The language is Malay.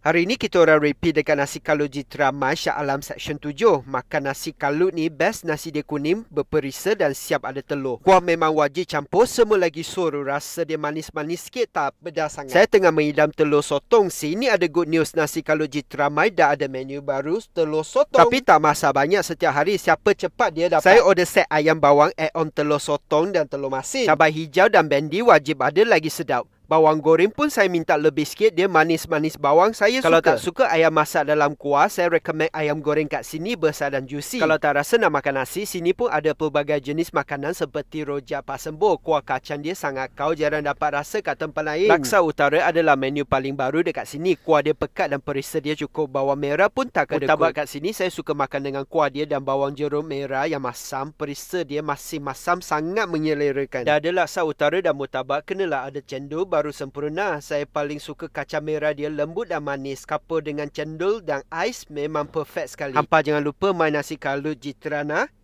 Hari ini kita orang repeat dekat nasi kalut Jitra Mas Shah Alam Seksyen 7. Makan nasi kalut ni best nasi dia kuning, berperisa dan siap ada telur. Kuah memang wajib campur semua lagi suruh rasa dia manis-manis sikit tak beda sangat. Saya tengah mengidam telur sotong. Sini ada good news nasi kalut Jitra Mas dah ada menu baru telur sotong. Tapi tak masak banyak setiap hari siapa cepat dia dapat. Saya order set ayam bawang add on telur sotong dan telur masin. Cabai hijau dan bendi wajib ada lagi sedap bawang goreng pun saya minta lebih sikit dia manis-manis bawang saya kalau suka kalau tak suka ayam masak dalam kuah saya recommend ayam goreng kat sini besar dan juicy kalau tak rasa nak makan nasi sini pun ada pelbagai jenis makanan seperti rojak pasembo kuah kacang dia sangat kau jarang dapat rasa kat tempat lain laksa utara adalah menu paling baru dekat sini kuah dia pekat dan perisa dia cukup bawang merah pun tak ada. tabak kat sini saya suka makan dengan kuah dia dan bawang jeruk merah yang masam perisa dia masih masam sangat menyelerakan dah ada laksa utara dan mutabak kenalah ada cendol baru sempurna. Saya paling suka kacang merah dia lembut dan manis. Kapur dengan cendol dan ais memang perfect sekali. Hampa jangan lupa main nasi kalut Jitrana